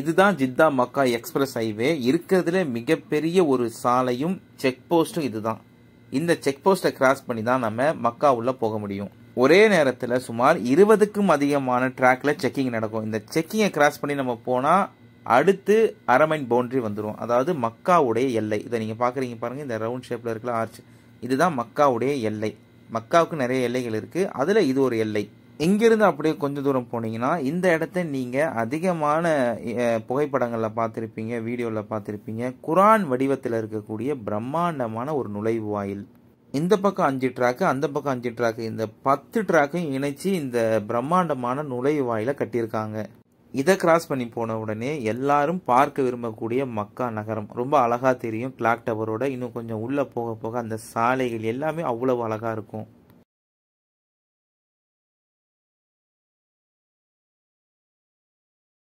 இதுதான் ஜித்தா மக்கா express highway இருக்கிறதுல மிகப்பெரிய ஒரு சாலையும் செக் போஸ்ட்டும் இதுதான் இந்த செக் போஸ்ட்டை கிராஸ் பண்ணி தான் நம்ம மக்கா உள்ள போக முடியும் ஒரே நேரத்தில் சுமார் இருபதுக்கும் அதிகமான ட்ராக்ல செக்கிங் நடக்கும் இந்த செக்கிங்கை கிராஸ் பண்ணி நம்ம போனால் அடுத்து அரமைன் பவுண்ட்ரி வந்துடும் அதாவது மக்காவுடைய எல்லை இதை நீங்கள் பார்க்குறீங்க பாருங்கள் இந்த ரவுண்ட் ஷேப்பில் இருக்கிற ஆர்ச் இதுதான் மக்காவுடைய எல்லை மக்காவுக்கு நிறைய எல்லைகள் இருக்குது அதில் இது ஒரு எல்லை இங்கிருந்து அப்படியே கொஞ்சம் தூரம் போனீங்கன்னா இந்த இடத்த நீங்கள் அதிகமான புகைப்படங்களில் பார்த்துருப்பீங்க வீடியோவில் பார்த்துருப்பீங்க குரான் வடிவத்தில் இருக்கக்கூடிய பிரம்மாண்டமான ஒரு நுழைவு வாயில் இந்த பக்கம் அஞ்சு ட்ராக்கு அந்த பக்கம் அஞ்சு ட்ராக்கு இந்த பத்து ட்ராக்கையும் இணைச்சி இந்த பிரம்மாண்டமான வாயில கட்டியிருக்காங்க இதை கிராஸ் பண்ணி போன உடனே எல்லாரும் பார்க்க விரும்பக்கூடிய மக்கா நகரம் ரொம்ப அழகாக தெரியும் கிளாக் டவரோட இன்னும் கொஞ்சம் உள்ளே போக போக அந்த சாலைகள் எல்லாமே அவ்வளவு அழகாக இருக்கும்